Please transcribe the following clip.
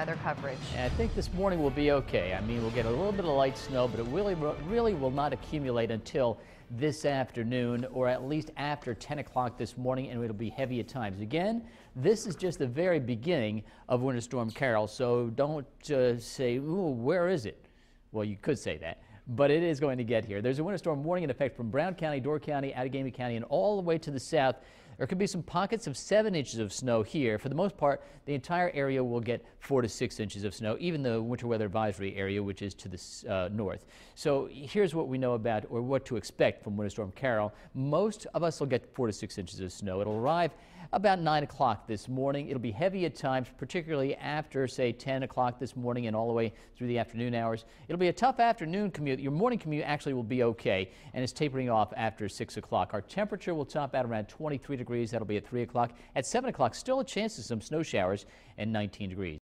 weather coverage. And I think this morning will be okay. I mean, we'll get a little bit of light snow, but it really, really will not accumulate until this afternoon or at least after 10 o'clock this morning, and it'll be heavy at times. Again, this is just the very beginning of Winter Storm Carol, so don't uh, say, Ooh, where is it? Well, you could say that but it is going to get here. There's a winter storm warning in effect from Brown County, Door County, Outagamie County, and all the way to the south. There could be some pockets of 7 inches of snow here. For the most part, the entire area will get 4 to 6 inches of snow, even the winter weather advisory area, which is to the uh, north. So here's what we know about or what to expect from Winter Storm Carol. Most of us will get 4 to 6 inches of snow. It'll arrive about 9 o'clock this morning. It'll be heavy at times, particularly after, say, 10 o'clock this morning and all the way through the afternoon hours. It'll be a tough afternoon commute. Your morning commute actually will be okay, and it's tapering off after 6 o'clock. Our temperature will top out around 23 degrees degrees. That'll be at 3 o'clock. At 7 o'clock, still a chance of some snow showers and 19 degrees.